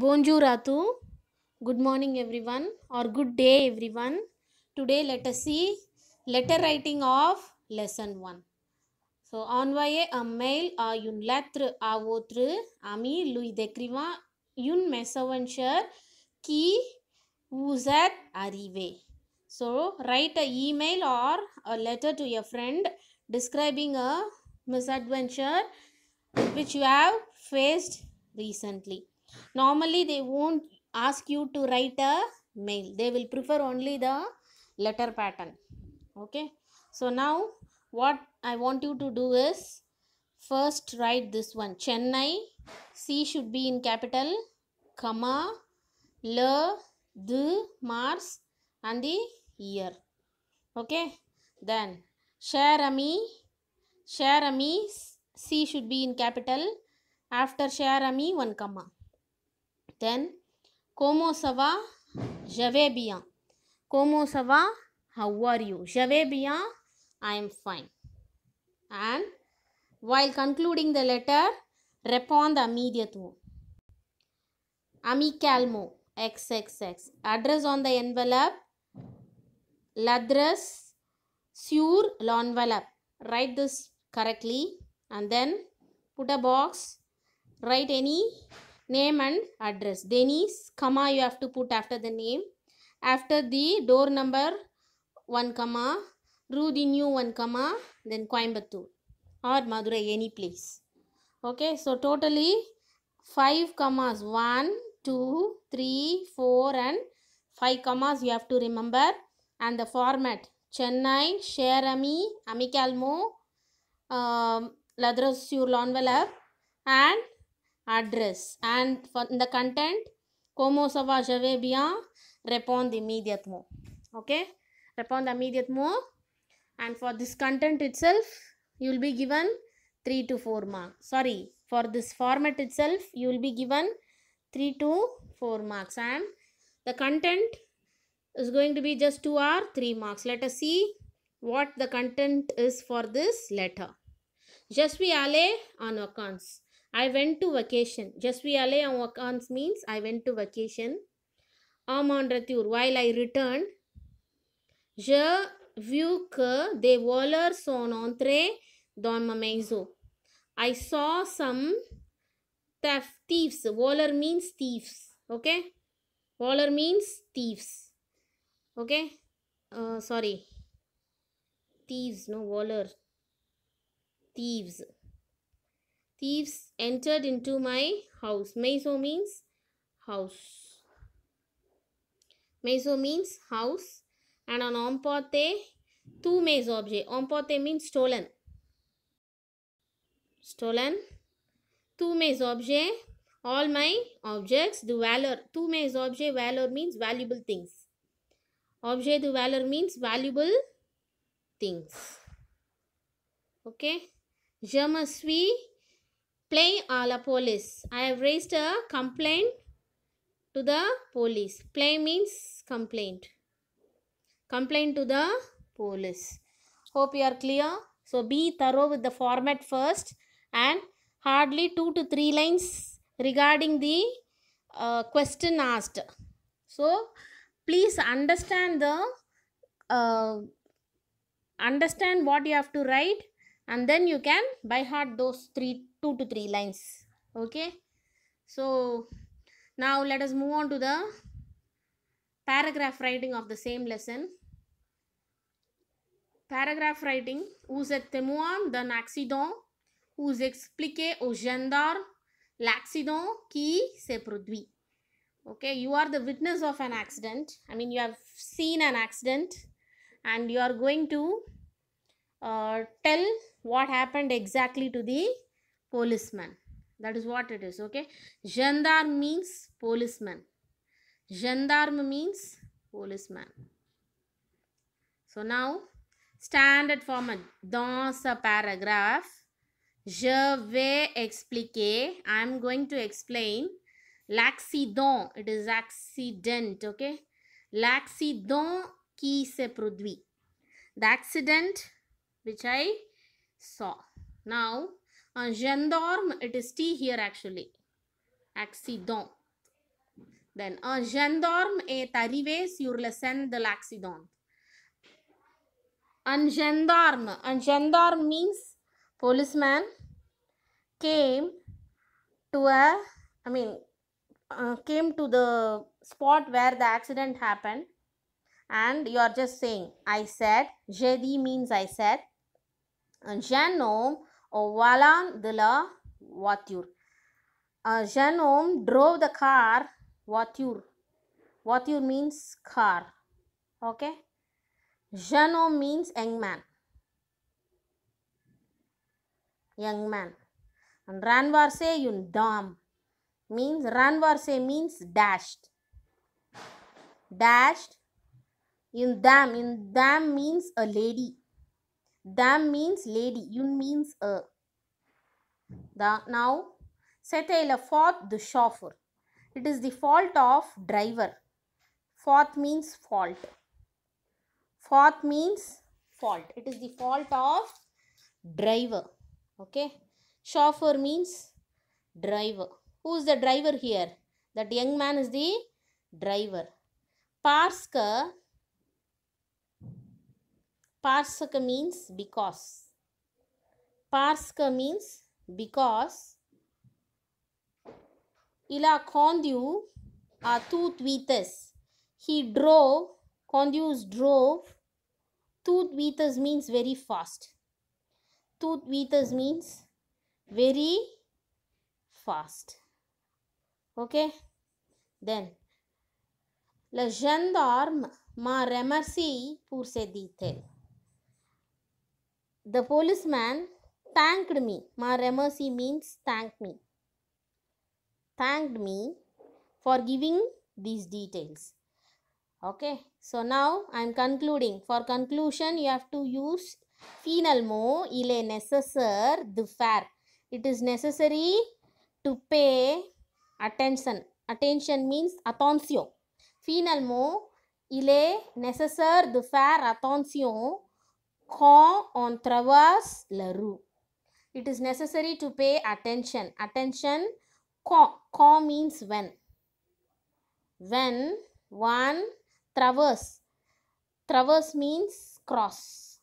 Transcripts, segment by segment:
बोंजू रातु good morning everyone और good day everyone today letter see letter writing of lesson one so on वाये अ मेल आ युन लेत्र आ वोत्र आमी लुई देक्रिवा युन मेसवंशर की वूजर अरीवे सो right a email or a letter to your friend describing a misadventure which you have faced recently Normally, they won't ask you to write a mail. They will prefer only the letter pattern. Okay. So, now what I want you to do is first write this one. Chennai. C should be in capital. Comma. L. The. Mars. And the year. Okay. Then. share ami C should be in capital. After ami 1 comma. Then, como sava? va? Je vais bien. Como se va? How are you? Je vais bien. I am fine. And while concluding the letter, respond immediately. Ami calmo. XXX. Address on the envelope. L'adresse sur envelope. Write this correctly and then put a box. Write any name and address Denise comma you have to put after the name after the door number 1 comma Rue the new 1 comma then Coimbatore or Madurai any place okay so totally 5 commas One, two, three, four, and 5 commas you have to remember and the format Chennai, Share ami Amicalmo, um, Ladras sur l'enveloppe and address and for the content cómo se va je vais bien respond immediately okay respond immediately and for this content itself you will be given 3 to 4 marks sorry for this format itself you will be given 3 to 4 marks and the content is going to be just 2 or 3 marks let us see what the content is for this letter je suis allé en vacances I went to vacation. Just suis allé means I went to vacation. En while I returned. Je vu que des voleurs sont entrés dans ma maison. I saw some theft, thieves. Voler means thieves. Okay. Voler means thieves. Okay. Uh, sorry. Thieves, no, voler. Thieves thieves entered into my house. Meizo means house. Meizo means house. And on ompote, two meizo objects. Ompote means stolen. Stolen. Two meizo objects. All my objects. The valor. Two meizo objects Valor means valuable things. Objet the valor means valuable things. Okay. Je me suis Play a la police. I have raised a complaint to the police. Play means complaint. Complaint to the police. Hope you are clear. So be thorough with the format first and hardly 2 to 3 lines regarding the uh, question asked. So please understand the uh, understand what you have to write and then you can by heart those three two to three lines okay so now let us move on to the paragraph writing of the same lesson paragraph writing vous êtes témoin d'un accident whose expliquez aux gendarmes l'accident qui s'est produit okay you are the witness of an accident i mean you have seen an accident and you are going to uh, tell what happened exactly to the policeman that is what it is okay gendarme means policeman gendarme means policeman so now standard format dans a paragraph je vais expliquer i am going to explain l'accident it is accident okay l'accident qui se produit the accident which I saw. Now, uh, gendarme, it is T here actually. Accident. Then, un gendarme est arrivé sur la scène de l'accident. Un gendarme, un gendarme means policeman came to a, I mean, uh, came to the spot where the accident happened and you are just saying I said. J'ai dit means I said. Janome Valan de la voiture. Uh, drove the car voiture. Voiture means car. Okay. Janome means young man. Young man. And Ranvarse dam means Ranvarse means dashed. Dashed. Yundam. dam means a lady Dam means lady. Yun means a. The, now, Setaila fourth the chauffeur. It is the fault of driver. Fourth means fault. Fourth means fault. It is the fault of driver. Okay. Chauffeur means driver. Who is the driver here? That young man is the driver. Parska Parsaka means because. Parsaka means because. Ila Kondu are two tweeters. He drove, Kondu's drove. Two tweeters means very fast. Two tweeters means very fast. Okay? Then, le gendarme m'a remercié pour ses détails. The policeman thanked me. Ma Maremercy means thank me. Thanked me for giving these details. Okay, so now I am concluding. For conclusion, you have to use final mot. nécessaire de faire. It is necessary to pay attention. Attention means attention. Final mot. Il est nécessaire de faire attention quand on traverse la rue. It is necessary to pay attention. Attention, quand. Quand means when. When one traverse. Traverse means cross.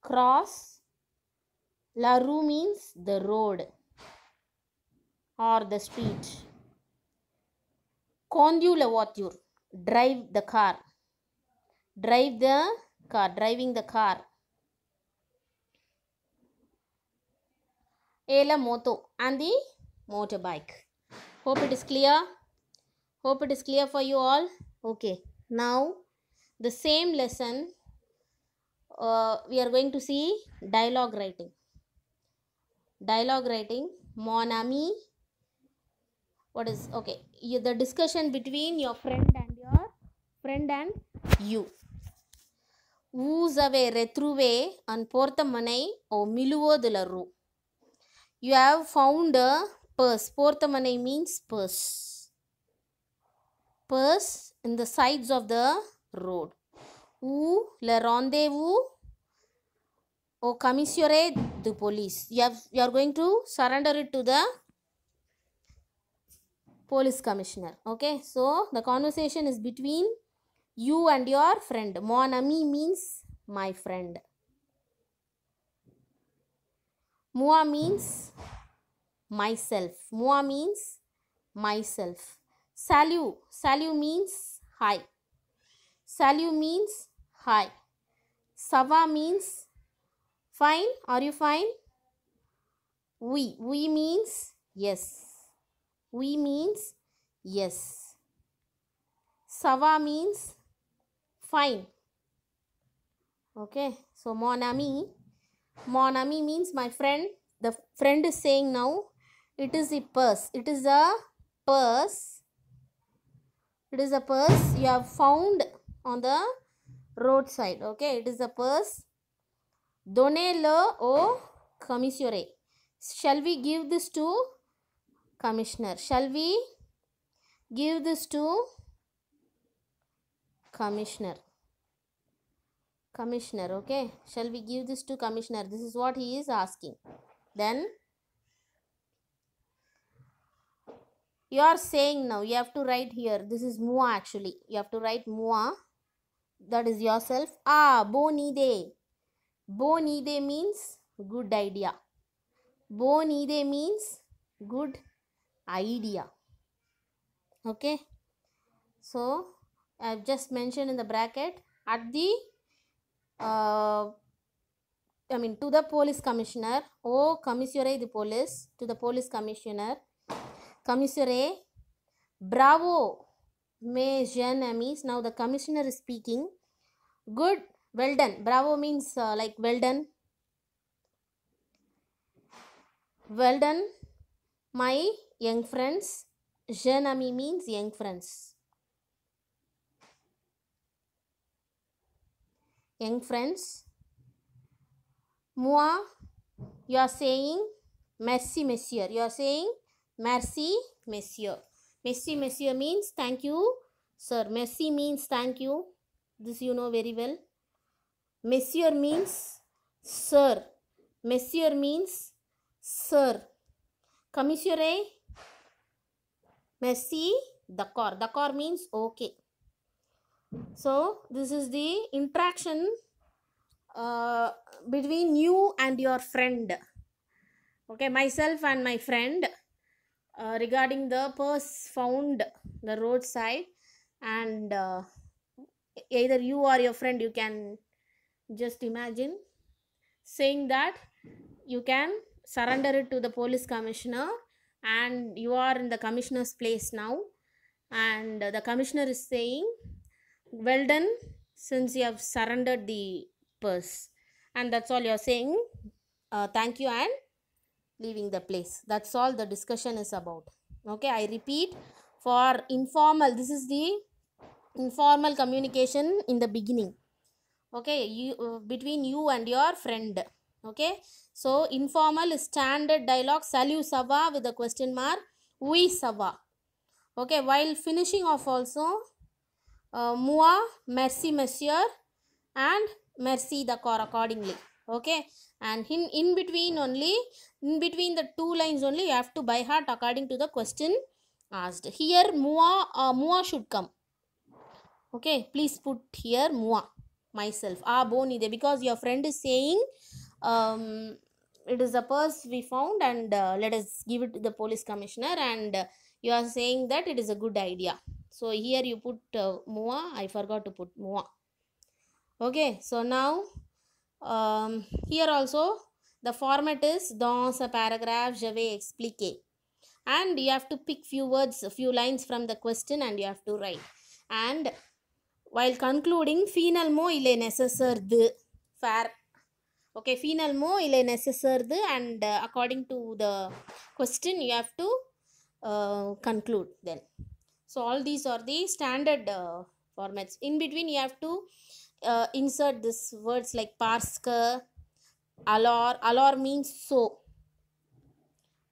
Cross. La rue means the road or the street. Conduit la voiture. Drive the car. Drive the car driving the car Ela moto and the motorbike hope it is clear hope it is clear for you all okay now the same lesson uh, we are going to see dialogue writing dialogue writing mon ami what is okay the discussion between your friend and your friend and you you have found a purse. Portamane means purse. Purse in the sides of the road. Où le rendezvous or commissure the police. you are going to surrender it to the police commissioner. Okay. So, the conversation is between you and your friend. Mon ami means my friend. Moi means myself. Moi means myself. Salut. Salut means hi. Salut means hi. Sava means fine. Are you fine? We. We means yes. We means yes. Sava means Fine. Okay. So, mon ami. Mon ami means my friend. The friend is saying now, it is a purse. It is a purse. It is a purse you have found on the roadside. Okay. It is a purse. Donnez-le au Shall we give this to commissioner? Shall we give this to commissioner? commissioner okay shall we give this to commissioner this is what he is asking then you are saying now you have to write here this is mua actually you have to write mua that is yourself ah bonide bonide means good idea bonide means good idea okay so i have just mentioned in the bracket at the uh, I mean to the police commissioner. Oh, commissure the police to the police commissioner. Commissure, bravo, mes jeunes amis. Now the commissioner is speaking. Good, well done. Bravo means uh, like well done. Well done, my young friends. Jeune ami means young friends. young friends. Moi, you are saying merci, monsieur. You are saying merci, monsieur. Merci, monsieur means thank you, sir. Merci means thank you. This you know very well. Monsieur means sir. Monsieur means sir. Commissaire, eh? merci, d'accord. D'accord means okay. So this is the interaction uh, between you and your friend. Okay, myself and my friend uh, regarding the purse found the roadside and uh, either you or your friend you can just imagine saying that you can surrender it to the police commissioner and you are in the commissioner's place now and the commissioner is saying well done since you have surrendered the purse and that's all you're saying uh, thank you and leaving the place that's all the discussion is about okay i repeat for informal this is the informal communication in the beginning okay you uh, between you and your friend okay so informal standard dialogue salu sava with a question mark we sava okay while finishing off also uh, Mua, mercy, merci, monsieur, and merci the car accordingly. Okay, and in, in between only, in between the two lines only, you have to buy heart according to the question asked. Here, Mua, uh, should come. Okay, please put here Mua myself. Ah, bonide, because your friend is saying, um, it is a purse we found and uh, let us give it to the police commissioner and uh, you are saying that it is a good idea so here you put uh, mua. I forgot to put mua. Okay. So now um, here also the format is dans a paragraph je vais expliquer. And you have to pick few words, few lines from the question and you have to write. And while concluding final mo il est nécessaire de faire okay phenol mo nécessaire necessary and uh, according to the question you have to uh, conclude then so all these are the standard uh, formats. In between you have to uh, insert these words like parska, alor. Alor means so.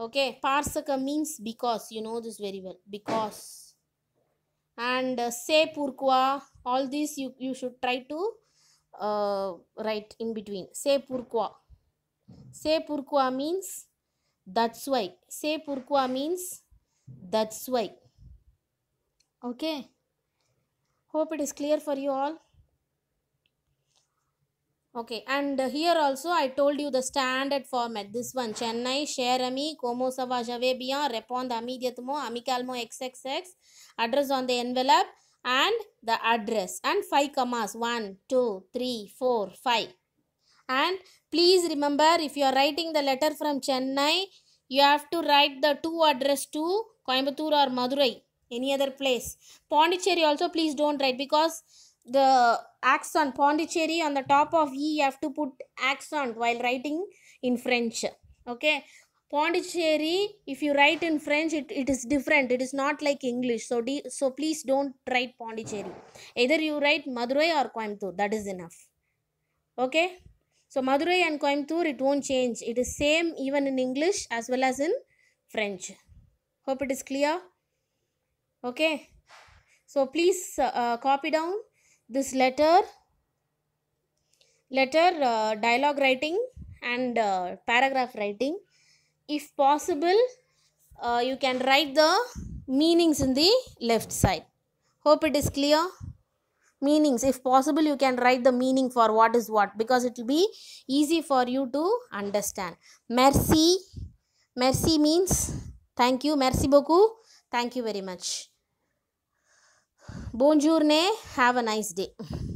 Okay, parsaka means because. You know this very well. Because. And uh, say pourquoi. All these you, you should try to uh, write in between. Say pourquoi. Say pourquoi means that's why. Say pourquoi means that's why okay hope it is clear for you all okay and here also i told you the standard format this one chennai share ami como sava javebiya respond amidiyathmo amicalmo xxx address on the envelope and the address and five commas one two three four five and please remember if you are writing the letter from chennai you have to write the two address to coimbatore or madurai any other place pondicherry also please don't write because the accent pondicherry on the top of e you have to put accent while writing in french okay pondicherry if you write in french it, it is different it is not like english so de, so please don't write pondicherry either you write madurai or coimbatore that is enough okay so madurai and coimbatore it won't change it is same even in english as well as in french hope it is clear okay so please uh, copy down this letter letter uh, dialogue writing and uh, paragraph writing if possible uh, you can write the meanings in the left side hope it is clear meanings if possible you can write the meaning for what is what because it will be easy for you to understand merci merci means thank you merci beaucoup Thank you very much. Bonjourne. Have a nice day.